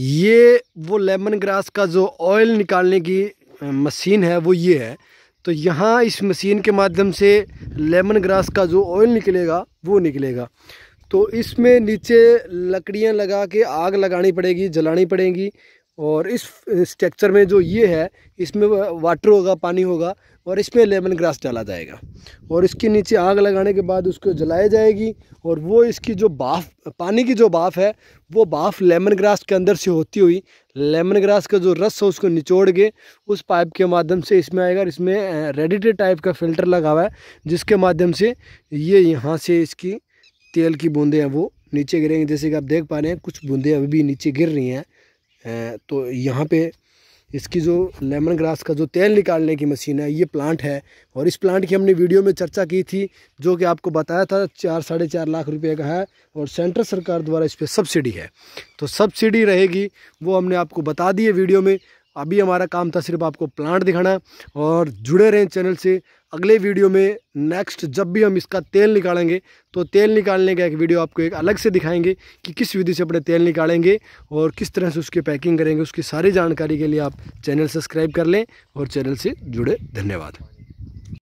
ये वो lemon grass का जो ऑयल निकालने की मशीन है वो ये है तो यहाँ इस मशीन के माध्यम से लेमन ग्रास का जो ऑयल निकलेगा वो निकलेगा तो इसमें नीचे लकड़ियाँ लगा के आग लगानी पड़ेगी जलानी पड़ेगी और इस स्ट्रक्चर में जो ये है इसमें वाटर होगा पानी होगा और इसमें लेमन ग्रास डाला जाएगा और इसके नीचे आग लगाने के बाद उसको जलाया जाएगी और वो इसकी जो बाफ पानी की जो बाफ है वो बाफ लेमन ग्रास के अंदर से होती हुई लेमन ग्रास का जो रस है उसको निचोड़ के उस पाइप के माध्यम से इसमें आएगा इसमें रेडिटेड टाइप का फिल्टर लगा हुआ है जिसके माध्यम से ये यहाँ से इसकी तेल की बूंदें हैं वो नीचे गिरेंगे जैसे कि आप देख पा रहे हैं कुछ बूंदें अभी भी नीचे गिर रही हैं तो यहाँ पे इसकी जो लेमन ग्रास का जो तेल निकालने की मशीन है ये प्लांट है और इस प्लांट की हमने वीडियो में चर्चा की थी जो कि आपको बताया था चार साढ़े चार लाख रुपए का है और सेंट्रल सरकार द्वारा इस पर सब्सिडी है तो सब्सिडी रहेगी वो हमने आपको बता दी है वीडियो में अभी हमारा काम था सिर्फ आपको प्लांट दिखाना और जुड़े रहें चैनल से अगले वीडियो में नेक्स्ट जब भी हम इसका तेल निकालेंगे तो तेल निकालने का एक वीडियो आपको एक अलग से दिखाएंगे कि किस विधि से अपने तेल निकालेंगे और किस तरह से उसकी पैकिंग करेंगे उसकी सारी जानकारी के लिए आप चैनल सब्सक्राइब कर लें और चैनल से जुड़े धन्यवाद